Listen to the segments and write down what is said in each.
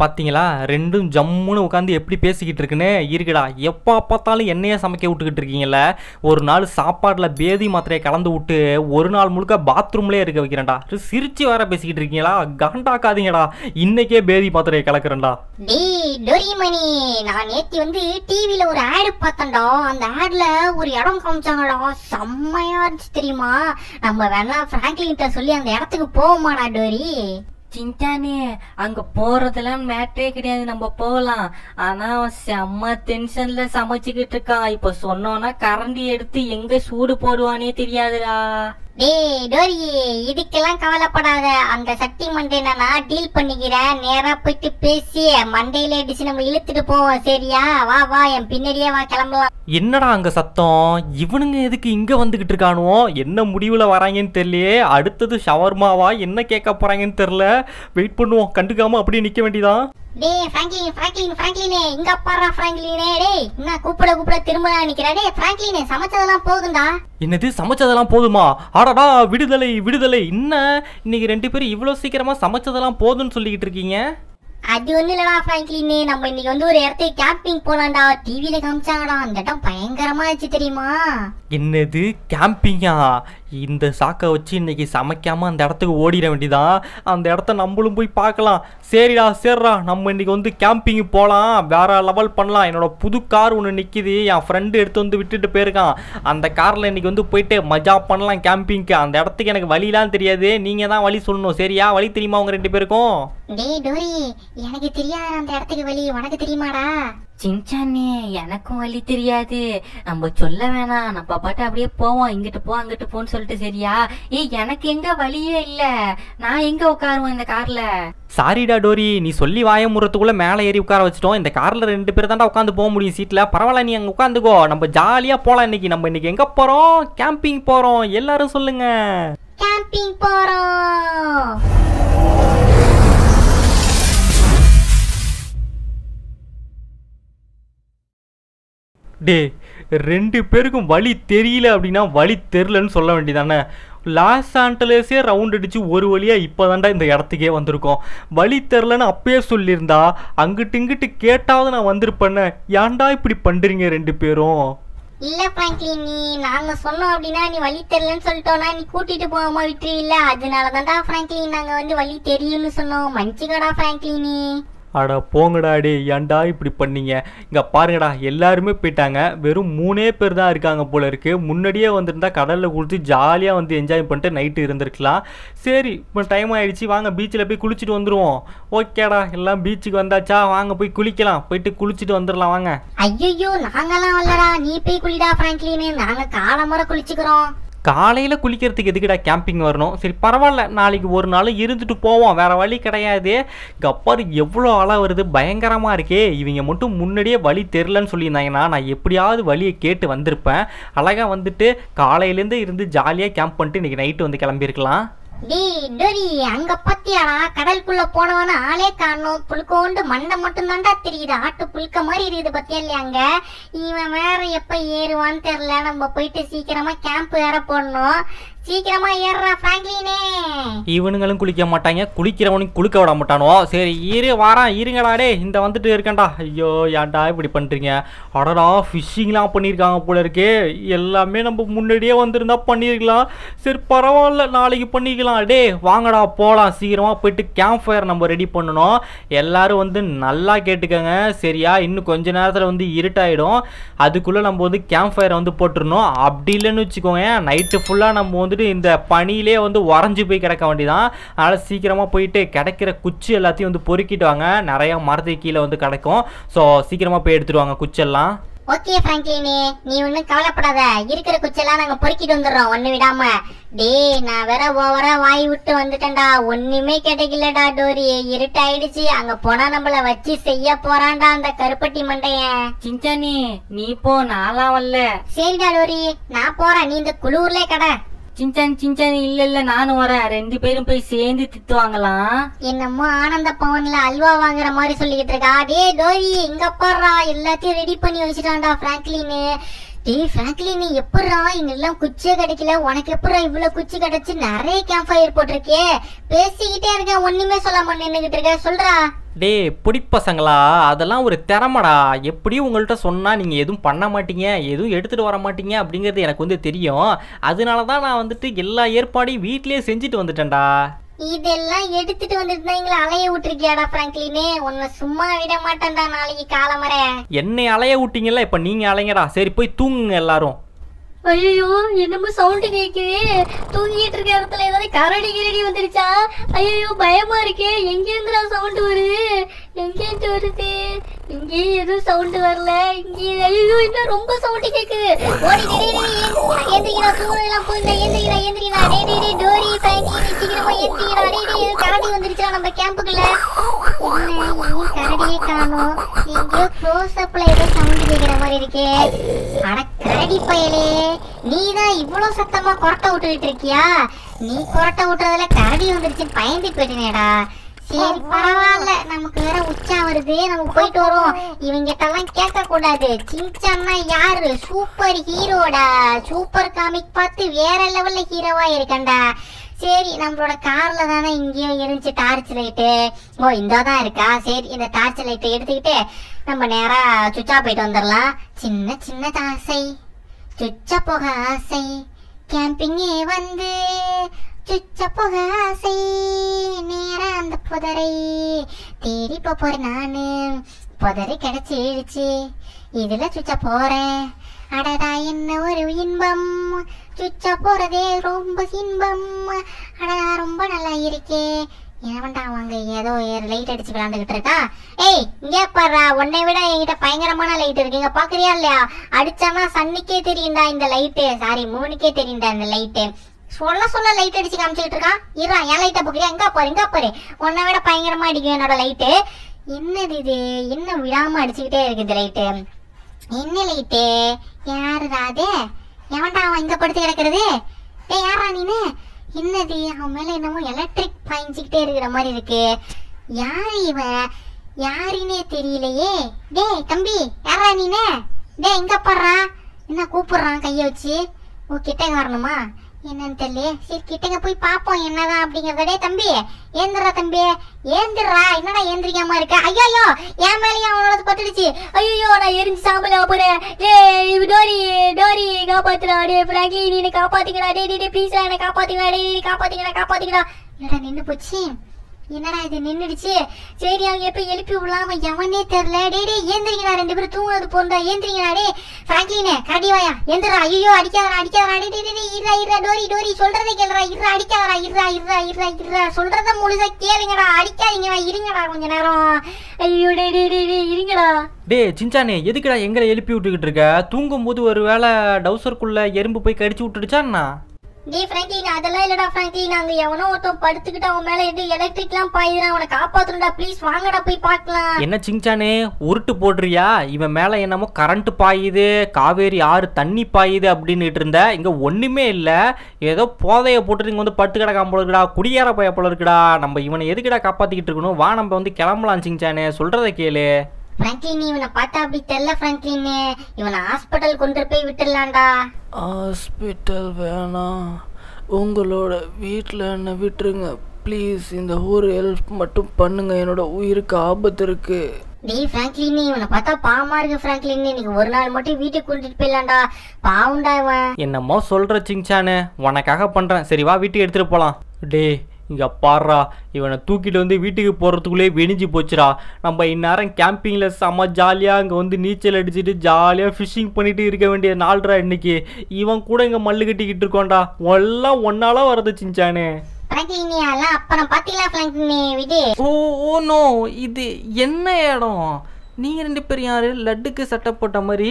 பார்த்தீங்களா ரெண்டும் ஜம்முன்னு உட்காந்து எப்படி பேசிக்கிட்டு இருக்குன்னு இருக்குடா எப்போ பார்த்தாலும் என்னையே சமைக்க விட்டுக்கிட்டு இருக்கீங்கள ஒரு நாள் சாப்பாட்டில் பேதி மாத்திரையை கலந்து விட்டு ஒரு நாள் முழுக்க பாத்ரூம்லேயே இருக்க வைக்கிறேன்டா சிரிச்சு வேற பேசிக்கிட்டு இருக்கீங்களா காண்டாக்காதீங்கடா இன்னைக்கே பேதி மாத்திரையை கலக்குறேன்டா நான் நேத்தி வந்து டிவியில் ஒரு ஆடு பார்த்தேன்டா அந்த ஆடில் ஒரு இடம் காமிச்சாங்கடா செம்மையா இருந்துச்சு தெரியுமா நம்ம வேணா பிராங்க்லின் சொல்லி அந்த இடத்துக்கு போவோமாடா டோரி சிந்தானே அங்கே போகிறதுலாம் மேட்டே கிடையாது நம்ம போகலாம் ஆனால் அவன் செம்ம டென்ஷன்ல சமைச்சிக்கிட்டு இருக்கான் இப்போ சொன்னோன்னா கரண்டி எடுத்து எங்கே சூடு போடுவானே தெரியாதுடா டேய் டோரி இதுக்கெல்லாம் கவலைப்படாத அந்த சக்தி மண்டை என்னன்னா டீல் பண்ணிக்கிறேன் நேராக போயிட்டு பேசி மண்டையில அடிச்சு நம்ம இழுத்துட்டு போவோம் சரியா வா வா என் பின்னாடியே வா கிளம்பலாம் என்னடா அங்க சத்தம் இவனுங்க எதுக்கு இங்க வந்துகிட்டு இருக்கானுவோ என்ன முடிவுல வராங்கன்னு தெரியலையே அடுத்தது ஷவர்மாவா என்ன கேட்க போறாங்கன்னு தெரியல வெயிட் பண்ணுவோம் கண்டுக்காம அப்படியே நிக்க வேண்டியதான் டேய் ஃப்ராங்க்லின் ஃப்ராங்க்லின் ஃப்ராங்க்லினே இங்க பாறா ஃப்ராங்க்லினே டேய் என்ன கூப்பிட கூப்பிட திரும்ப நிக்கிறா டேய் ஃப்ராங்க்லினே சமைச்சதெல்லாம் போகுதா என்னது சமைச்சதெல்லாம் போதுமா அடடா விடுதலை விடுதலை என்ன இன்னைக்கு ரெண்டு பேரும் இவ்வளோ சீக்கிரமா சமைச்சதெல்லாம் போதும்னு சொல்லிக்கிட்டு இருக்கீங்க அது வந்து இல்லடா ஃப்ராங்க்லினே நம்ம இன்னைக்கு வந்து ஒரு இடத்துக்கு கேம்பிங் போலாம்டா டிவில காமிச்சாங்கடா அந்த இடம் பயங்கரமா ஆச்சு தெரியுமா என்னது கேம்பிங்கா இந்த சாக்கை வச்சு இன்றைக்கி சமைக்காமல் அந்த இடத்துக்கு ஓடிட வேண்டியதான் அந்த இடத்த நம்மளும் போய் பார்க்கலாம் சரிடா சரிடா நம்ம இன்றைக்கி வந்து கேம்பிங் போகலாம் வேற லெவல் பண்ணலாம் என்னோடய புது கார் ஒன்று நிற்கிது என் ஃப்ரெண்டு எடுத்து வந்து விட்டுட்டு போயிருக்கான் அந்த காரில் இன்னைக்கு வந்து போயிட்டு மஜா பண்ணலாம் கேம்பிங்க்கு அந்த இடத்துக்கு எனக்கு வழிலாம் தெரியாது நீங்கள் தான் வழி சொல்லணும் சரியா வழி தெரியுமா உங்க ரெண்டு பேருக்கும் டேய் டோரி எனக்கு தெரியாது அந்த இடத்துக்கு வழி உனக்கு தெரியுமாடா சின்சானே எனக்கும் வழி தெரியாது நம்ம சொல்ல வேணாம் நம்ம பாட்டு அப்படியே போவோம் இங்கிட்டு போ அங்கிட்டு போன்னு சொல்லிட்டு சரியா ஏய் எனக்கு எங்க வழியே இல்ல நான் எங்க உட்காருவேன் இந்த கார்ல சாரிடா டோரி நீ சொல்லி வாய முறத்துக்குள்ள மேலே ஏறி உட்கார வச்சிட்டோம் இந்த கார்ல ரெண்டு பேர் தாண்டா உட்காந்து போக முடியும் சீட்ல பரவாயில்ல நீ அங்க உட்காந்துக்கோ நம்ம ஜாலியா போலாம் இன்னைக்கு நம்ம இன்னைக்கு எங்க போறோம் கேம்பிங் போறோம் எல்லாரும் சொல்லுங்க கேம்பிங் போறோம் டே ரெண்டு பேருக்கும் வழி தெரியல அப்படின்னா வழி தெரிலன்னு சொல்ல வேண்டியதானே லாஸ் ஆண்டலஸே ரவுண்ட் அடித்து ஒரு வழியாக இப்போ தாண்டா இந்த இடத்துக்கே வந்திருக்கோம் வழி தெரிலன்னு அப்பயே சொல்லியிருந்தா அங்கிட்டு இங்கிட்டு கேட்டாவது நான் வந்திருப்பேன்னு ஏன்டா இப்படி பண்ணுறீங்க ரெண்டு பேரும் இல்ல பிராங்க்லின் நீ நாங்க சொன்னோம் அப்படின்னா நீ வழி தெரியலன்னு சொல்லிட்டோம்னா நீ கூட்டிட்டு போகாம விட்டுரு இல்ல அதனால தான்டா பிராங்க்லின் நாங்க வந்து வழி தெரியும்னு சொன்னோம் மன்னிச்சுக்கடா பிராங்க்லினி அடா போங்கடாடி ஏன்டா இப்படி பண்ணீங்க இங்கே பாருங்கடா எல்லாருமே போயிட்டாங்க வெறும் மூணே பேர் தான் இருக்காங்க போல இருக்குது முன்னாடியே வந்துருந்தா கடலில் குளித்து ஜாலியாக வந்து என்ஜாய் பண்ணிட்டு நைட்டு இருந்திருக்கலாம் சரி இப்போ டைம் ஆகிடுச்சு வாங்க பீச்சில் போய் குளிச்சுட்டு வந்துடுவோம் ஓகேடா எல்லாம் பீச்சுக்கு வந்தாச்சா வாங்க போய் குளிக்கலாம் போயிட்டு குளிச்சுட்டு வந்துடலாம் வாங்க ஐயோ நாங்களாம் வரலடா நீ போய் குளிடா ஃப்ராங்க்லின்னு நாங்கள் காலமுறை குளிச்சுக்கிறோம் காலையில் குளிக்கிறதுக்கு எதுக்குடா கேம்பிங் வரணும் சரி பரவாயில்ல நாளைக்கு ஒரு நாள் இருந்துட்டு போவோம் வேறு வழி கிடையாது கப்பாரு எவ்வளோ அலை வருது பயங்கரமாக இருக்கே இவங்க மட்டும் முன்னாடியே வழி தெரிலன்னு சொல்லியிருந்தாங்கன்னா நான் எப்படியாவது வழியை கேட்டு வந்திருப்பேன் அழகாக வந்துட்டு காலையிலேருந்து இருந்து ஜாலியாக கேம்ப் பண்ணிட்டு இன்றைக்கி நைட்டு வந்து கிளம்பியிருக்கலாம் டேய் டோரி அங்க பாத்தியாடா கடலுக்குள்ள போனவன ஆளே காணும் புழுக்கோண்டு மண்டை மட்டும் தாண்டா தெரியுது ஆட்டு புழுக்க மாதிரி இருக்குது பத்தியா இல்லையா அங்க இவன் வேற எப்ப ஏறுவான்னு தெரியல நம்ம போயிட்டு சீக்கிரமா கேம்ப் வேற போடணும் சீக்கிரமா ஏறுறா பிராங்க்லினே இவனுங்களும் குளிக்க மாட்டாங்க குளிக்கிறவனும் குளிக்க விட மாட்டானோ சரி இரு வாரம் இருங்கடா டே இந்த வந்துட்டு இருக்கேன்டா ஐயோ ஏன்டா இப்படி பண்ணுறீங்க அடடா ஃபிஷ்ஷிங்லாம் பண்ணியிருக்காங்க போல இருக்கு எல்லாமே நம்ம முன்னாடியே வந்திருந்தா பண்ணியிருக்கலாம் சரி பரவாயில்ல நாளைக்கு பண்ணிக்கலாம் டே வாங்கடா போகலாம் சீக்கிரமாக போயிட்டு கேம்ப் ஃபயர் நம்ம ரெடி பண்ணணும் எல்லாரும் வந்து நல்லா கேட்டுக்கோங்க சரியா இன்னும் கொஞ்ச நேரத்தில் வந்து இருட்டாயிடும் அதுக்குள்ளே நம்ம வந்து கேம்ப் ஃபயரை வந்து போட்டுருணும் அப்படி இல்லைன்னு வச்சுக்கோங்க நைட்டு ஃபுல்லாக நம்ம வந்து வந்துட்டு இந்த பனியிலே வந்து உறைஞ்சி போய் கிடக்க வேண்டியதான் அதனால் சீக்கிரமாக போயிட்டு கிடைக்கிற குச்சி எல்லாத்தையும் வந்து பொறுக்கிட்டு வாங்க நிறையா மரத்துக்கு கீழே வந்து கிடக்கும் ஸோ சீக்கிரமாக போய் எடுத்துருவாங்க குச்செல்லாம் ஓகே ஃப்ராங்க்லினே நீ ஒன்றும் கவலைப்படாத இருக்கிற குச்செல்லாம் நாங்கள் பொறுக்கிட்டு வந்துடுறோம் ஒன்று விடாம டேய் நான் வேற ஓவரா வாய் விட்டு வந்துட்டேன்டா ஒன்றுமே கிடைக்கலடா டோரி இருட்டாயிடுச்சு அங்கே போனால் நம்மளை வச்சு செய்ய போறான்டா அந்த கருப்பட்டி மண்டையன் சிஞ்சானி நீ போ நாளாவல்ல சரிடா டோரி நான் போறேன் நீ இந்த குளூர்லே கடை சின்சான் சின்சான் இல்ல இல்ல நானும் வரேன் ரெண்டு பேரும் போய் சேர்ந்து திட்டு வாங்கலாம் என்னமோ ஆனந்த பவன்ல அல்வா வாங்குற மாதிரி சொல்லிக்கிட்டு இருக்கா டே டோரி இங்க போடுறா எல்லாத்தையும் ரெடி பண்ணி வச்சுட்டான்டா பிராங்க்லின்னு ஏய் ஃபேக்லி நீ எப்படா எங்களுக்குலாம் குச்சியே கிடைக்கல உனக்கு எப்படா இவ்வளோ குச்சி கிடைச்சி நிறைய கேம்ப் ஃபயர் போட்டிருக்கே பேசிக்கிட்டே இருக்கேன் ஒன்றுமே சொல்லாம நின்றுக்கிட்டு இருக்க சொல்கிறா டேய் பிடிப்பசங்களா அதெல்லாம் ஒரு திறமடா எப்படியும் உங்கள்கிட்ட சொன்னால் நீங்கள் எதுவும் பண்ண மாட்டீங்க எதுவும் எடுத்துகிட்டு வர மாட்டீங்க அப்படிங்கிறது எனக்கு வந்து தெரியும் அதனால தான் நான் வந்துட்டு எல்லா ஏற்பாடையும் வீட்டிலே செஞ்சுட்டு வந்துட்டேன்டா இதெல்லாம் எடுத்துட்டு வந்துட்டு எங்களை அலைய விட்டுருக்கியாடா பிராங்க்லினே உன்னை சும்மா விட மாட்டேன்டா நாளைக்கு காலமர என்னை அலைய விட்டீங்கல்ல இப்ப நீங்க அலைங்கடா சரி போய் தூங்குங்க எல்லாரும் ஐயோ என்னமோ சவுண்டு கேக்குது தூங்கிட்டு இருக்க இடத்துல ஏதாவது கரடி கிரடி வந்துருச்சா ஐயோ பயமா இருக்கே எங்க இருந்துடா சவுண்டு வருது எங்கேருந்து வருது இங்கேயே எதுவும் சவுண்ட் வரல இங்கே இன்னும் ரொம்ப சவுண்ட் கேக்குது ஓடி ஏந்திரிக்கிறா தூரம் போயிருந்தா ஏந்திரிக்கிறா ஏந்திரிக்கிறா டே டோரி பயணி சீக்கிரமா ஏந்திரிக்கிறா டே டே கரடி வந்துருச்சா கேம்புக்குள்ள கரடியே காணும் எங்கேயோ க்ளோஸ் சவுண்ட் கேக்குற மாதிரி இருக்கே அட கரடி பயலே நீ இவ்வளவு சத்தமா கொரட்டை விட்டுக்கிட்டு இருக்கியா நீ கொரட்டை விட்டுறதுல கரடி வந்துருச்சு பயந்து போயிட்டேனேடா சரி பரவாயில்ல நமக்கு வேற உச்சா வருது நம்ம போயிட்டு வரோம் இவங்கிட்ட எல்லாம் கேட்க கூடாது சிங்சம்னா யாரு சூப்பர் ஹீரோடா சூப்பர் காமிக் பார்த்து வேற லெவல்ல ஹீரோவா இருக்கண்டா சரி நம்மளோட கார்ல தானே இங்கேயோ இருந்துச்சு டார்ச் லைட்டு ஓ இந்தோ தான் இருக்கா சரி இந்த டார்ச் லைட்டை எடுத்துக்கிட்டு நம்ம நேரா சுச்சா போயிட்டு வந்துடலாம் சின்ன சின்னது ஆசை சுச்சா போக ஆசை கேம்பிங்கே வந்து அச்சுச்ச புக ஆசை நேர அந்த புதரை தேடி போறேன் நானு புதரை கிடைச்சிடுச்சு இதுல சுச்ச போறேன் அடடா என்ன ஒரு இன்பம் சுச்ச போறதே ரொம்ப இன்பம் அடடா ரொம்ப நல்லா இருக்கே ஏன்டா அவங்க ஏதோ லைட் அடிச்சு விளாண்டுகிட்டு இருக்கா ஏய் இங்கே பாரு உன்னை விட என்கிட்ட பயங்கரமான லைட் இருக்கு இங்க பாக்குறியா இல்லையா அடிச்சானா சன்னிக்கே தெரியும்டா இந்த லைட்டு சாரி மூணுக்கே தெரியும்டா இந்த லைட்டு சொல்ல சொல்ல லைட் அடிச்சு காமிச்சிட்டு இருக்கான் இருறா என் லைட்டை போக்குறியா எங்கே போற எங்கே போற உன்னை விட பயங்கரமாக அடிக்கும் என்னோட லைட்டு என்னது இது என்ன விடாமல் அடிச்சுக்கிட்டே இருக்குது லைட்டு என்ன லைட்டு யாருடா எவன்டா அவன் இங்கே படுத்து கிடக்கிறது ஏ யாரா நீனு என்னது அவன் மேலே என்னமோ எலக்ட்ரிக் பயஞ்சிக்கிட்டே இருக்கிற மாதிரி இருக்கு யார் இவன் யாருன்னே தெரியலையே டேய் தம்பி யாரா நீனு டேய் எங்கே போடுறான் என்ன கூப்பிடுறான் கையை வச்சு ஓ கிட்டே காரணமா என்னன்னு தெரியல சரி கிட்டங்க போய் பார்ப்போம் என்னதான் அப்படிங்கிறதே தம்பி ஏந்திரா தம்பி ஏந்திரா என்னடா ஏந்திரிக்காம இருக்க ஐயோ என் மேலேயும் அவனோட பட்டுடுச்சு ஐயோ நான் எரிஞ்சு சாம்பல் போறேன் டே டோரி டோரி காப்பாத்துறா டே ஃப்ராங்க்லி நீ காப்பாத்திக்கடா டே டே ப்ளீஸ் என்னை காப்பாத்திக்கடா டே நீ காப்பாத்திக்கடா காப்பாத்திக்கடா என்னடா நின்று போச்சு என்னடா இது நின்றுடுச்சு சரி அவங்க எப்போ எழுப்பி விடலாம எவனே தெரில டே டே ஏந்திரிங்கடா ரெண்டு பேரும் தூங்குறது போன்றா ஏந்திரிங்கடா டே ஃப்ராங்க்லினே காட்டிவாயா எந்திரா ஐயோ அடிக்காதரா அடிக்காதரா டே டே இருடா இருடா டோரி டோரி சொல்றதை கேளுடா இருடா அடிக்காதரா இருடா இருடா இருடா இருடா சொல்றத முழுசா கேளுங்கடா அடிக்காதீங்கடா இருங்கடா கொஞ்ச நேரம் ஐயோ டே டே டே டே இருங்கடா டே சிஞ்சானே எதுக்குடா எங்களை எழுப்பி விட்டுக்கிட்டு இருக்க தூங்கும்போது ஒரு வேளை டவுசருக்குள்ள எறும்பு போய் கடிச்சு விட்டுடுச்சாண்ணா டி ஃப்ராங்க்லின் அதெல்லாம் இல்லடா ஃப்ராங்க்லின் அங்க எவனோ ஒருத்தன் படுத்துக்கிட்டு அவன் மேல எது எலக்ட்ரிக்லாம் பாயுறான் அவனை காப்பாத்துறடா ப்ளீஸ் வாங்கடா போய் பாக்கலாம் என்ன சிங்சானே உருட்டு போடுறியா இவன் மேல என்னமோ கரண்ட் பாயுது காவேரி ஆறு தண்ணி பாயுது அப்படின்னுட்டு இருந்த இங்க ஒண்ணுமே இல்ல ஏதோ போதைய போட்டு இங்க வந்து படுத்து கிடக்காம போல இருக்குடா குடியேற போய போல இருக்குடா நம்ம இவனை எதுக்குடா காப்பாத்திக்கிட்டு இருக்கணும் வா நம்ம வந்து கிளம்பலாம் சிங்சானே சொல்றதை கேளு பிராங்க்லின் இவனை பார்த்தா அப்படி தெரியல பிராங்க்லின் இவனை ஹாஸ்பிட்டல் கொண்டு போய் விட்டுடலாம்டா ஹாஸ்பிட்டல் வேணாம் உங்களோட வீட்டில் என்னை விட்டுருங்க ப்ளீஸ் இந்த ஊர் ஹெல்ப் மட்டும் பண்ணுங்க என்னோட உயிருக்கு ஆபத்து இருக்கு டேய் ஃப்ராங்க்லின் இவனை பார்த்தா பாவமா இருக்கு ஃப்ராங்க்லின் நீங்க ஒரு நாள் மட்டும் வீட்டுக்கு கொண்டுட்டு போயிடலாம்டா பாவம்டா இவன் என்னமோ சொல்ற சிங்சானு உனக்காக பண்றேன் சரி வா வீட்டுக்கு எடுத்துட்டு போலாம் டேய் இங்கே பாடுறா இவனை தூக்கிட்டு வந்து வீட்டுக்கு போகிறதுக்குள்ளே வெடிஞ்சு போச்சுடா நம்ம இந்நேரம் கேம்பிங்கில் செம்ம ஜாலியாக அங்கே வந்து நீச்சல் அடிச்சுட்டு ஜாலியாக ஃபிஷ்ஷிங் பண்ணிட்டு இருக்க வேண்டிய நாள்ரா இன்னைக்கு இவன் கூட இங்கே மல்லு கட்டிக்கிட்டு இருக்கோண்டா எல்லாம் ஒன்னால வரது சிஞ்சானே ஓ ஓ இது என்ன இடம் நீங்க ரெண்டு பேரும் யாரு லட்டுக்கு சட்டை போட்ட மாதிரி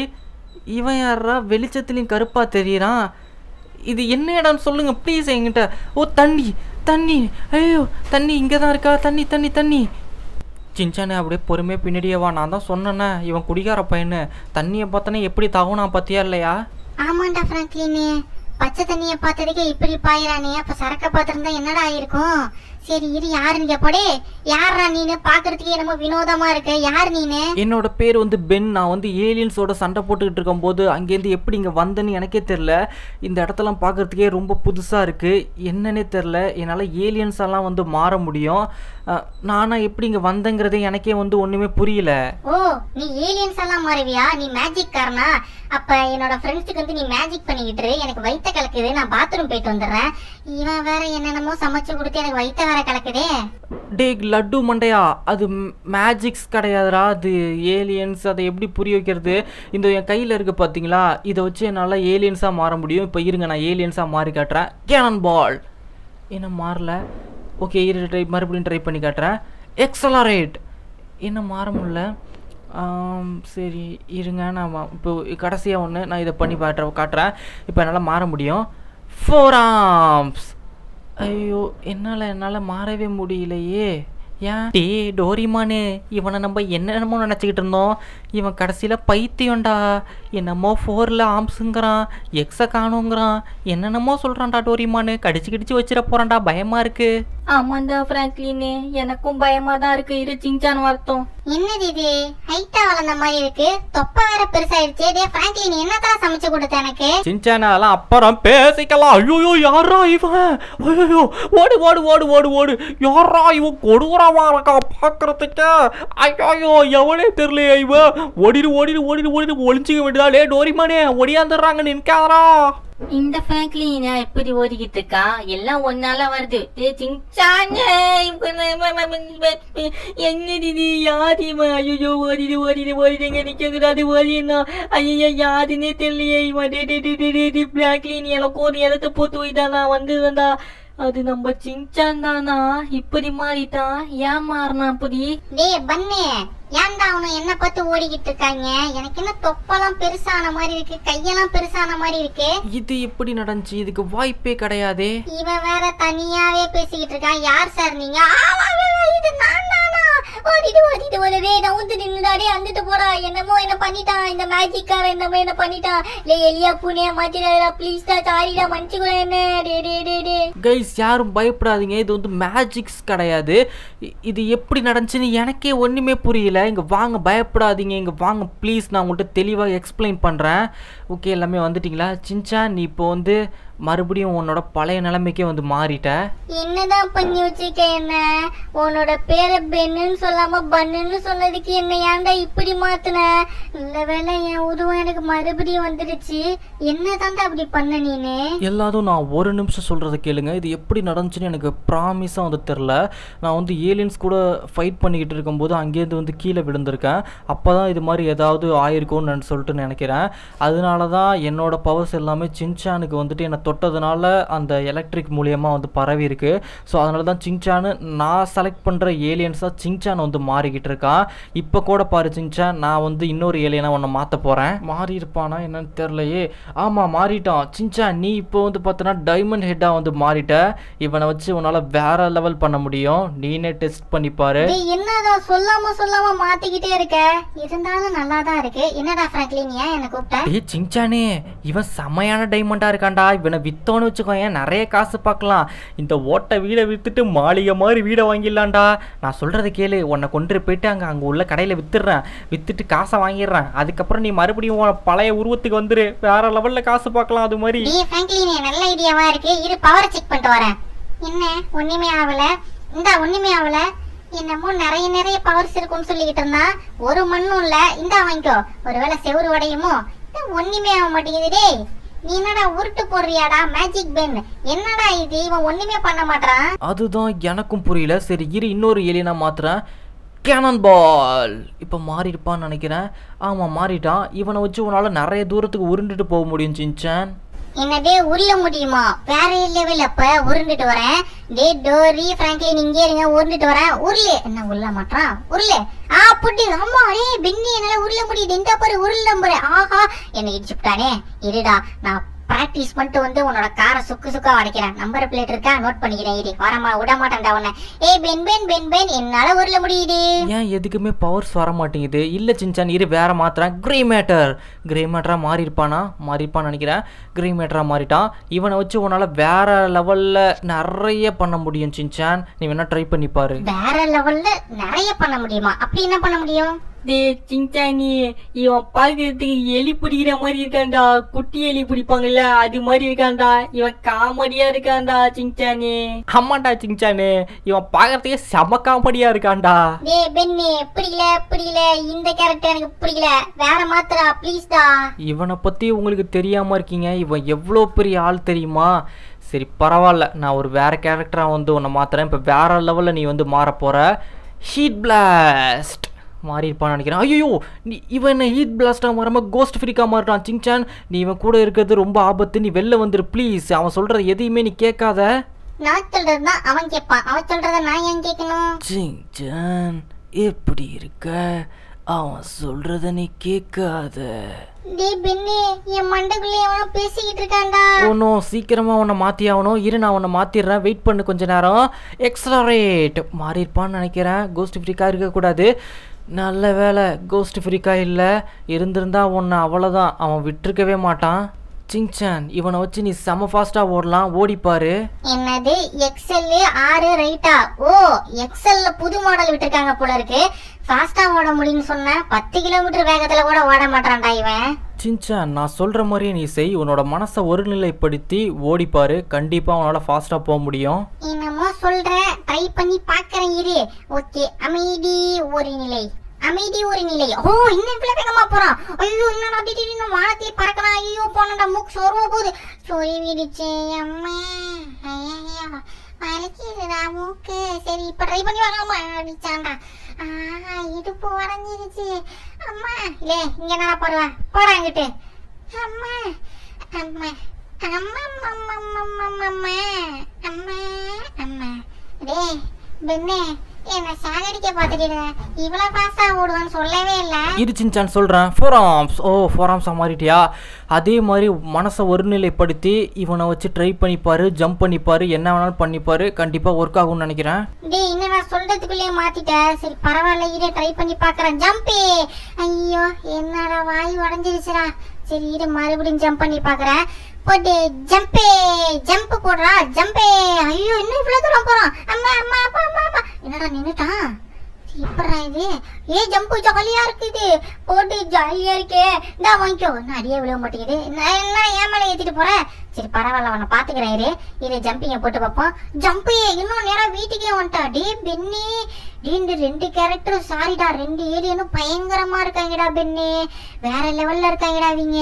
இவன் யாரா வெளிச்சத்துலயும் கருப்பா தெரியறான் இது என்ன இடம்னு சொல்லுங்க ப்ளீஸ் என்கிட்ட ஓ தண்ணி தண்ணி ஐயோ தண்ணி இங்கே தான் இருக்கா தண்ணி தண்ணி தண்ணி சின்சானே அப்படியே பொறுமையாக பின்னாடியே வா நான் தான் சொன்னேன்னே இவன் குடிகார பையனு தண்ணியை பார்த்தனே எப்படி தகுனா பார்த்தியா இல்லையா ஆமாண்டா ஃப்ராங்க்லினே பச்சை தண்ணியை பார்த்ததுக்கே இப்படி பாயிரானே அப்போ சரக்கை பார்த்துருந்தா என்னடா ஆயிருக்கும் சரி இது யாருன்னு கேப்போடே யாரா நீனு பாக்குறதுக்கே என்னமோ வினோதமா இருக்க யார் நீனு என்னோட பேர் வந்து பென் நான் வந்து ஏலியன்ஸோட சண்டை போட்டுக்கிட்டு இருக்கும் போது அங்கேருந்து எப்படி இங்கே வந்தேன்னு எனக்கே தெரில இந்த இடத்தெல்லாம் பார்க்குறதுக்கே ரொம்ப புதுசாக இருக்குது என்னன்னே தெரில என்னால் ஏலியன்ஸ் எல்லாம் வந்து மாற முடியும் நானா எப்படி இங்கே வந்தேங்கிறதே எனக்கே வந்து ஒன்றுமே புரியல ஓ நீ ஏலியன்ஸ் எல்லாம் மாறுவியா நீ மேஜிக் காரனா அப்ப என்னோட ஃப்ரெண்ட்ஸுக்கு வந்து நீ மேஜிக் பண்ணிக்கிட்டு எனக்கு வயிற்ற கலக்குது நான் பாத்ரூம் போயிட்டு வந்துடுறேன் இவன் வேற என்னென்னமோ சமைச்சு கொடுத்து எனக்கு வயிற்ற வேற கலக்குதே டேய் லட்டு மண்டையா அது மேஜிக்ஸ் கிடையாதுடா அது ஏலியன்ஸ் அதை எப்படி புரிய வைக்கிறது இந்த என் கையில் இருக்குது பார்த்தீங்களா இதை வச்சு என்னால் ஏலியன்ஸாக மாற முடியும் இப்போ இருங்க நான் ஏலியன்ஸாக மாறி காட்டுறேன் கேனன் பால் என்ன மாறல ஓகே இரு ட்ரை மறுபடியும் ட்ரை பண்ணி காட்டுறேன் எக்ஸலரேட் என்ன மாற முடில சரி இருங்க நான் இப்போ கடைசியாக ஒன்று நான் இதை பண்ணி காட்டுற காட்டுறேன் இப்போ என்னால் மாற முடியும் ஃபோர் ஆம்ஸ் ஐயோ என்னால் என்னால் மாறவே முடியலையே ஏன் டே டோரிமானு இவனை நம்ம என்னென்னமோ நினச்சிக்கிட்டு இருந்தோம் இவன் கடைசியில் பைத்தியம்டா என்னமோ ஃபோரில் ஆம்ஸுங்கிறான் எக்ஸை காணுங்கிறான் என்னென்னமோ சொல்கிறான்டா டோரிமானு கடிச்சு கடிச்சு வச்சிட போகிறான்டா பயமாக இருக்கு ஆமாண்டா ஃப்ராங்க்லின் எனக்கும் பயமாக தான் இருக்கு இரு சிங்சான் வரட்டும் என்னது இது ஹைட்டா வளர்ந்த மாதிரி இருக்கு தொப்ப வேற பெருசாயிருச்சு டே ஃப்ராங்க்லின் என்னதான் சமைச்சு கொடுத்த எனக்கு சிங்சானாலாம் அப்புறம் பேசிக்கலாம் ஐயோ யாரா இவன் ஐயோ ஓடு ஓடு ஓடு ஓடு ஓடு யாரா இவன் கொடூரமா இருக்கா பார்க்கறதுக்கு ஐயோ எவனே தெரியலையே இவன் ஓடிடு ஓடிடு ஓடிடு ஓடிடு ஒளிஞ்சிக்க வேண்டியதா டே டோரிமானே ஒடியாந்துடுறாங்க நினைக்காதரா இந்த ஃபேக்லினா எப்படி ஓடிக்கிட்டு இருக்கா எல்லாம் ஒன்னால வருது என்னடி நீ யாரிமா ஐயோ ஓடிடு ஓடிடு ஓடிடுங்க நிக்க கூடாது ஓடினா ஐயோ யாருன்னே தெரியலையே ஃபேக்லின் எனக்கு ஒரு இடத்து போட்டு போயிட்டானா வந்துதான்டா அது நம்ம சிங்சான் தானா இப்படி மாறிட்டான் ஏன் மாறினா அப்படி பண்ணு ஏன்டா அவனு என்ன பார்த்து ஓடிக்கிட்டு இருக்காங்க எனக்கு என்ன தொப்பெல்லாம் பெருசான மாதிரி இருக்கு கையெல்லாம் பெருசான மாதிரி இருக்கு இது எப்படி நடந்துச்சு இதுக்கு வாய்ப்பே கிடையாது இவன் வேற தனியாவே பேசிக்கிட்டு இருக்கான் யார் சார் நீங்க இது நான் ஓடிட்டு ஓடிட்டு போல டே நான் வந்து நின்னுடாடே அந்துட்டு போடா என்னமோ என்ன பண்ணிட்டான் இந்த மேஜிக்கார என்னமோ என்ன பண்ணிட்டான் லே எலியா பூனையா மாத்திடாடா ப்ளீஸ் டா சாரிடா மன்னிச்சுக்கோ என்ன டே டே டே டே கைஸ் யாரும் பயப்படாதீங்க இது வந்து மேஜிக்ஸ் கிடையாது இது எப்படி நடந்துச்சுன்னு எனக்கே ஒன்றுமே புரியல இங்கே வாங்க பயப்படாதீங்க இங்கே வாங்க ப்ளீஸ் நான் உங்கள்கிட்ட தெளிவாக எக்ஸ்பிளைன் பண்ணுறேன் ஓகே எல்லாமே வந்துட்டிங்களா சின்சா நீ இப்போ வந்து மறுபடியும் உன்னோட பழைய நிலைமைக்கே வந்து மாறிட்ட என்னதான் பண்ணி வச்சிருக்க என்ன உன்னோட பேரை பெண்ணுன்னு சொல்லாம பண்ணுன்னு சொன்னதுக்கு என்ன ஏன்டா இப்படி மாத்தின இந்த வேலை என் உருவம் எனக்கு மறுபடியும் வந்துடுச்சு என்னதான் அப்படி பண்ண நீனு எல்லாரும் நான் ஒரு நிமிஷம் சொல்றதை கேளுங்க இது எப்படி நடந்துச்சுன்னு எனக்கு ப்ராமிஸாக வந்து தெரில நான் வந்து ஏலியன்ஸ் கூட ஃபைட் பண்ணிக்கிட்டு இருக்கும்போது அங்கேருந்து வந்து கீழே விழுந்திருக்கேன் அப்போ தான் இது மாதிரி ஏதாவது ஆயிருக்கும்னு சொல்லிட்டு நினைக்கிறேன் அதனால தான் என்னோட பவர்ஸ் எல்லாமே சின்சானுக்கு வந்துட்டு என்னை தொட்டதுனால அந்த எலக்ட்ரிக் மூலியமாக வந்து பரவி இருக்கு ஸோ அதனால தான் சிங்சான்னு நான் செலக்ட் பண்ணுற ஏலியன்ஸாக சிங்சான் வந்து மாறிக்கிட்டு இருக்கான் இப்போ கூட பாரு சிங்சான் நான் வந்து இன்னொரு ஏலியனாக ஒன்று மாற்ற போகிறேன் மாறி இருப்பானா என்னன்னு தெரிலையே ஆமாம் மாறிட்டான் சிங்சான் நீ இப்போ வந்து பார்த்தோன்னா டைமண்ட் ஹெட்டாக வந்து மாறிட்ட இவனை வச்சு உன்னால் வேற லெவல் பண்ண முடியும் நீனே டெஸ்ட் பண்ணி பாரு சொல்லாம சொல்லாம மாத்திக்கிட்டே இருக்க இருந்தாலும் நல்லா தான் இருக்கு என்னடா ஃப்ராங்க்லின் ஏன் என்ன கூப்பிட்ட சிங்சானே இவன் செம்மையான டைமண்டாக இருக்காண்டா இவனை இவனை விற்றோன்னு வச்சுக்கோயேன் நிறைய காசு பார்க்கலாம் இந்த ஓட்டை வீடை விற்றுட்டு மாளிகை மாதிரி வீடை வாங்கிடலான்டா நான் சொல்கிறது கேளு உன்னை கொண்டு போயிட்டு அங்கே அங்கே உள்ள கடையில் விற்றுடுறேன் விற்றுட்டு காசை வாங்கிடுறேன் அதுக்கப்புறம் நீ மறுபடியும் பழைய உருவத்துக்கு வந்துரு வேற லெவலில் காசு பார்க்கலாம் அது மாதிரி நல்ல ஐடியாவா இருக்கு இரு பவர் செக் பண்ணிட்டு வரேன் என்ன ஒன்றுமே ஆகல இந்த ஒன்றுமே ஆகலை என்னமோ நிறைய நிறைய பவர்ஸ் இருக்கும்னு சொல்லிக்கிட்டு ஒரு மண்ணும் இல்லை இந்த வாங்கிக்கோ ஒருவேளை செவரு உடையுமோ ஒன்றுமே ஆக மாட்டேங்குது டேய் நீ என்னடா உருட்டு போடுறியாடா மேஜிக் பென் என்னடா இது இவன் ஒண்ணுமே பண்ண மாட்டான் அதுதான் எனக்கும் புரியல சரி இரு இன்னொரு எலினா மாத்துறேன் கேனன் பால் இப்போ மாறிடுப்பான்னு நினைக்கிறேன் ஆமாம் மாறிட்டான் இவனை வச்சு உன்னால் நிறைய தூரத்துக்கு உருண்டுட்டு போக முடியும் சின்சான் என்னதே உருள முடியுமா வேற லெவல் அப்ப உருண்டுட்டு வரேன் டே டோரி பிராங்க்லின் இங்கே இருங்க உருண்டுட்டு வரேன் உருளே என்ன உள்ள மாட்டான் உருளே ஆ புட்டி அம்மா டேய் பென்னி என்னால உருள முடியுது பாரு உருள் நம்புறேன் ஆஹா என்னை இடிச்சுட்டானே இருடா நான் ப்ராக்டிஸ் பண்ணிட்டு வந்து உன்னோட காரை சுக்கு சுக்கா அடிக்கிறேன் நம்பர் பிளேட் இருக்கா நோட் பண்ணிக்கிறேன் இடி வரமா விட மாட்டேன்டா உன்னை ஏய் பென் பென் பென் பென் என்னால ஊர்ல முடியுது ஏன் எதுக்குமே பவர்ஸ் வர மாட்டேங்குது இல்ல சின்சான் இரு வேற மாத்திரம் கிரே மேட்டர் கிரே மேட்டரா மாறி இருப்பானா மாறி இருப்பான்னு நினைக்கிறேன் கிரே மேட்டரா மாறிட்டான் இவனை வச்சு உன்னால வேற லெவல்ல நிறைய பண்ண முடியும் சின்சான் நீ வேணா ட்ரை பண்ணி பாரு வேற லெவல்ல நிறைய பண்ண முடியுமா அப்படி என்ன பண்ண முடியும் டே சிங்சானி இவன் பார்க்கறதுக்கு எலி பிடிக்கிற மாதிரி இருக்கான்டா குட்டி எலி பிடிப்பாங்கல்ல அது மாதிரி இருக்கான்டா இவன் காமெடியா இருக்காண்டா சிங்சானி ஆமாண்டா சிங்சானு இவன் பார்க்கறதுக்கு செம காமெடியா இருக்கான்டா டே பென்னி பிடிக்கல பிடிக்கல இந்த கேரக்டர் எனக்கு பிடிக்கல வேற மாத்திரா ப்ளீஸ்டா இவனை பத்தி உங்களுக்கு தெரியாம இருக்கீங்க இவன் எவ்வளோ பெரிய ஆள் தெரியுமா சரி பரவாயில்ல நான் ஒரு வேற கேரக்டராக வந்து உன்னை மாத்துறேன் இப்போ வேற லெவலில் நீ வந்து மாற போற ஹீட் பிளாஸ்ட் மாறியிருப்பான்னு நினைக்கிறேன் ஐயோ நீ இவன் ஹீட் பிளாஸ்டாக மாறாமல் கோஸ்ட் ஃப்ரீக்காக மாறிட்டான் சிங்சான் நீ இவன் கூட இருக்கிறது ரொம்ப ஆபத்து நீ வெளில வந்துரு ப்ளீஸ் அவன் சொல்கிற எதையுமே நீ கேட்காத நான் அவன் கேட்பான் அவன் சொல்கிறத நான் ஏன் கேட்கணும் சிங்சான் எப்படி இருக்க அவன் சொல்கிறத நீ கேட்காத ஒன்றும் சீக்கிரமாக இரு நான் மாற்றிடுறேன் வெயிட் கொஞ்ச நேரம் நினைக்கிறேன் கோஸ்ட் ஃப்ரீக்காக இருக்கக்கூடாது நல்ல வேலை கோஸ்ட் ஃப்ரீக்காக இல்லை இருந்திருந்தா உன்னை அவ்வளோதான் அவன் விட்டுருக்கவே மாட்டான் சிங்சான் இவனை வச்சு நீ செம ஃபாஸ்டா ஓடலாம் ஓடி என்னது எக்ஸல் ஆறு ரைட்டா ஓ எக்ஸல்ல புது மாடல் விட்டுருக்காங்க போல இருக்கு ஃபாஸ்டா ஓட முடியும்னு சொன்ன பத்து கிலோமீட்டர் வேகத்துல கூட ஓட மாட்டான்டா இவன் சின்சான் நான் சொல்ற மாதிரி நீ செய் உன்னோட மனசை ஒருநிலைப்படுத்தி ஓடி பாரு கண்டிப்பா உன்னால ஃபாஸ்டா போக முடியும் என்னமோ சொல்றேன் ட்ரை பண்ணி பாக்குறேன் இரு ஓகே அமைதி ஒரு நிலை அமைதி ஒரு நிலை ஓ இன்னும் இவ்வளவு வேகமா போறான் ஐயோ என்னடா திடீர்னு வானத்திலே பறக்கிறான் ஐயோ போனடா மூக்கு சோர்வ போகுது சொருவிடுச்சு அம்மா ஐயா மூக்கு சரி இப்ப ட்ரை பண்ணி வாங்கம்மா அடிச்சாண்டா ஆஹா இடுப்பு உடஞ்சிருச்சு அம்மா லே இங்க என்னடா போடுவா போடா அம்மா அம்மா அம்மா அம்மா அம்மா அம்மா அம்மா அம்மா அம்மா என்ன சாகடிக்க பாத்துட்டீங்க இவ்வளவு ஃபாஸ்டா ஓடுவான்னு சொல்லவே இல்ல இருச்சின்சான் சொல்றேன் ஃபோராம்ஸ் ஓ ஃபோராம்ஸா மாறிட்டியா அதே மாதிரி மனசை ஒருநிலைப்படுத்தி இவனை வச்சு ட்ரை பண்ணிப்பாரு ஜம்ப் பண்ணிப்பாரு என்ன வேணாலும் பண்ணிப்பாரு கண்டிப்பா ஒர்க் ஆகும்னு நினைக்கிறேன் டேய் இன்னும் நான் சொல்றதுக்குள்ளே மாத்திட்டேன் சரி பரவாயில்ல ட்ரை பண்ணி பார்க்கறேன் ஜம்பே ஐயோ என்னடா வாய் உடைஞ்சிருச்சுடா சரி இரு மறுபடியும் ஜம்ப் பண்ணி பார்க்கறேன் போட்டு ஜம்பே ஜம்ப் போடுறா ஜம்பே ஐயோ இன்னும் இவ்வளோ தூரம் போகிறான் அம்மா அம்மா அப்பா அம்மா அம்மா என்னடா நின்றுட்டான் எப்படா இது ஏ ஜம்பு ஜாலியாக இருக்குது போட்டு ஜாலியாக இருக்கே இந்தா வாங்கிக்கோ நான் அடியே விழுவ மாட்டேங்குது நான் என்ன ஏன் ஏற்றிட்டு போகிறேன் சரி பரவாயில்ல அவனை பார்த்துக்கிறேன் இரு இது ஜம்பிங்கை போட்டு பார்ப்போம் ஜம்பு இன்னும் நேரம் வீட்டுக்கே வந்துட்டா டே பென்னி ரெண்டு ரெண்டு கேரக்டரும் சாரிடா ரெண்டு ஏரியனும் பயங்கரமாக இருக்காங்கடா பென்னி வேற லெவலில் இருக்காங்கடா அவங்க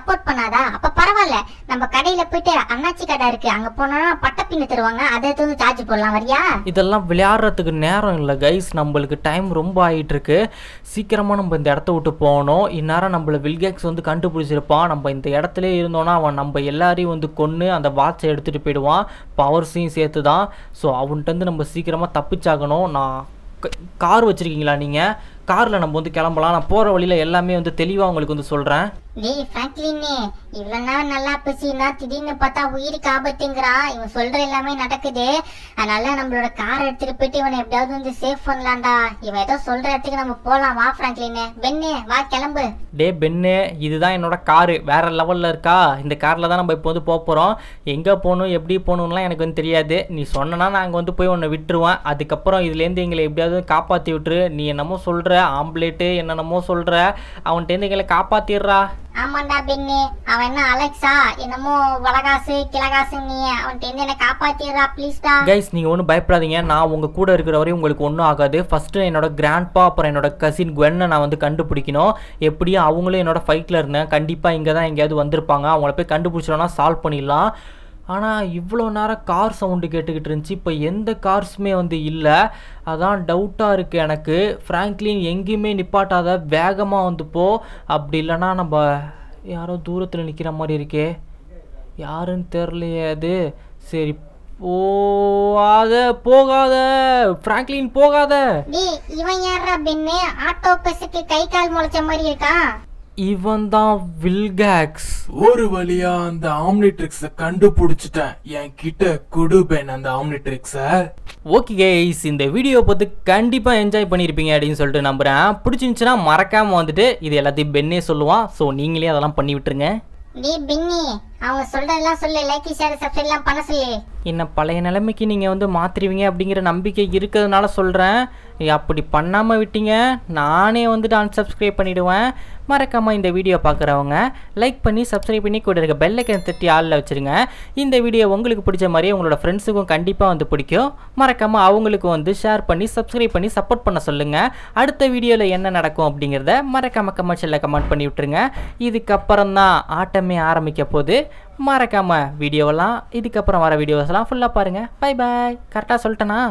சப்போர்ட் பண்ணாதா அப்ப பரவாயில்ல நம்ம கடையில போயிட்டு அண்ணாச்சி கடை இருக்கு அங்க போனா பட்ட பின்னு தருவாங்க அதை எடுத்து வந்து சார்ஜ் போடலாம் வரியா இதெல்லாம் விளையாடுறதுக்கு நேரம் இல்லை கைஸ் நம்மளுக்கு டைம் ரொம்ப ஆகிட்டு இருக்கு சீக்கிரமா நம்ம இந்த இடத்த விட்டு போனோம் இந்நேரம் நம்மள வில்கேக்ஸ் வந்து கண்டுபிடிச்சிருப்பான் நம்ம இந்த இடத்துல இருந்தோம்னா அவன் நம்ம எல்லாரையும் வந்து கொன்று அந்த வாட்சை எடுத்துகிட்டு போயிடுவான் பவர்ஸையும் சேர்த்து தான் ஸோ அவன்கிட்டருந்து நம்ம சீக்கிரமாக தப்பிச்சாகணும் நான் கார் வச்சுருக்கீங்களா நீங்கள் காரில் நம்ம வந்து கிளம்பலாம் நான் போகிற வழியில் எல்லாமே வந்து தெளிவாக உங்களுக்கு வந்து சொல்கிறேன் டேய் ஃப்ராங்க்லின் இவ்வளோ நேரம் நல்லா பேசினா திடீர்னு பார்த்தா உயிருக்கு ஆபத்துங்கிறான் இவன் சொல்கிற எல்லாமே நடக்குது அதனால நம்மளோட காரை எடுத்துட்டு போயிட்டு இவனை எப்படியாவது வந்து சேஃப் பண்ணலான்டா இவன் ஏதோ சொல்கிற இடத்துக்கு நம்ம போலாம் வா ஃப்ராங்க்லின் பென்னு வா கிளம்பு டே பென்னு இதுதான் என்னோட காரு வேற லெவலில் இருக்கா இந்த காரில் தான் நம்ம இப்போ வந்து போக போகிறோம் எங்கே போகணும் எப்படி போகணும்லாம் எனக்கு வந்து தெரியாது நீ சொன்னனா நாங்கள் வந்து போய் உன்னை விட்டுருவேன் அதுக்கப்புறம் இதுலேருந்து எங்களை எப்படியாவது காப்பாற்றி விட்டுரு நீ என்னமோ சொல்கிற ஆம்புலேட்டு என்னென்னமோ சொல்கிற அவன்கிட்டேருந்து எங்களை காப்பாற்றிடுறா ஆமாண்டா பெண்ணு அவன் என்ன அலெக்ஸா என்னமோ வலகாசு கிலகாசு நீ அவன்கிட்ட இருந்து என்ன காப்பாத்திடுறா ப்ளீஸ்டா கைஸ் நீங்க ஒன்றும் பயப்படாதீங்க நான் உங்க கூட இருக்கிற வரையும் உங்களுக்கு ஒன்றும் ஆகாது ஃபர்ஸ்ட் என்னோட கிராண்ட்பா அப்புறம் என்னோட கசின் குவென்னை நான் வந்து கண்டுபிடிக்கணும் எப்படியும் அவங்களும் என்னோட ஃபைட்ல இருந்தேன் கண்டிப்பா இங்கே தான் எங்கேயாவது வந்திருப்பாங்க அவங்கள போய் கண்டுபிடிச்சோம்னா சால்வ் பண்ணிடலாம் ஆனால் இவ்வளோ நேரம் கார் சவுண்டு கேட்டுக்கிட்டு இருந்துச்சு இப்போ எந்த கார்ஸுமே வந்து இல்லை அதான் டவுட்டாக இருக்குது எனக்கு ஃப்ராங்க்லின் எங்கேயுமே நிப்பாட்டாத வேகமாக வந்து போ அப்படி இல்லைனா நம்ம யாரோ தூரத்தில் நிற்கிற மாதிரி இருக்கே யாருன்னு தெரிலையே அது சரி போகாத போகாத ஃப்ராங்க்லின் போகாத இவன் யாரா பெண்ணு ஆட்டோ கை கால் முளைச்ச மாதிரி இருக்கான் இவன் தான் வில்காக்ஸ் ஒரு வழியா அந்த ஆம்னிட்ரிக்ஸ கண்டுபிடிச்சிட்டேன் என் கிட்ட குடுபேன் அந்த ஆம்னிட்ரிக்ஸ ஓகே கைஸ் இந்த வீடியோ பார்த்து கண்டிப்பா என்ஜாய் பண்ணிருப்பீங்க அப்படின்னு சொல்லிட்டு நம்புறேன் பிடிச்சிருந்துச்சுன்னா மறக்காம வந்துட்டு இது எல்லாத்தையும் பென்னே சொல்லுவான் ஸோ நீங்களே அதெல்லாம் பண்ணி விட்டுருங்க அவங்க சொல்றதெல்லாம் சொல்லு லைக் ஷேர் சப்ஸ்கிரைப்லாம் பண்ண சொல்லு என்ன பழைய நிலைமைக்கு நீங்கள் வந்து மாற்றிடுவீங்க அப்படிங்கிற நம்பிக்கை இருக்கிறதுனால சொல்கிறேன் அப்படி பண்ணாமல் விட்டீங்க நானே வந்துட்டு அன்சப்ஸ்கிரைப் பண்ணிவிடுவேன் மறக்காமல் இந்த வீடியோ பார்க்குறவங்க லைக் பண்ணி சப்ஸ்கிரைப் பண்ணி கூட இருக்க பெல்லைக்கன் தட்டி ஆளில் வச்சுருங்க இந்த வீடியோ உங்களுக்கு பிடிச்ச மாதிரியே உங்களோட ஃப்ரெண்ட்ஸுக்கும் கண்டிப்பாக வந்து பிடிக்கும் மறக்காமல் அவங்களுக்கு வந்து ஷேர் பண்ணி சப்ஸ்கிரைப் பண்ணி சப்போர்ட் பண்ண சொல்லுங்கள் அடுத்த வீடியோவில் என்ன நடக்கும் அப்படிங்கிறத மறக்காம மறக்காமல் கமெண்ட்ஸில் கமெண்ட் பண்ணி விட்டுருங்க இதுக்கப்புறம் தான் ஆட்டமே ஆரம்பிக்க போகுது மறக்காமல் வீடியோவெல்லாம் இதுக்கப்புறம் வர வீடியோஸ்லாம் ஃபுல்லாக பாருங்கள் பை பாய் கரெக்டாக சொல்லிட்டேனா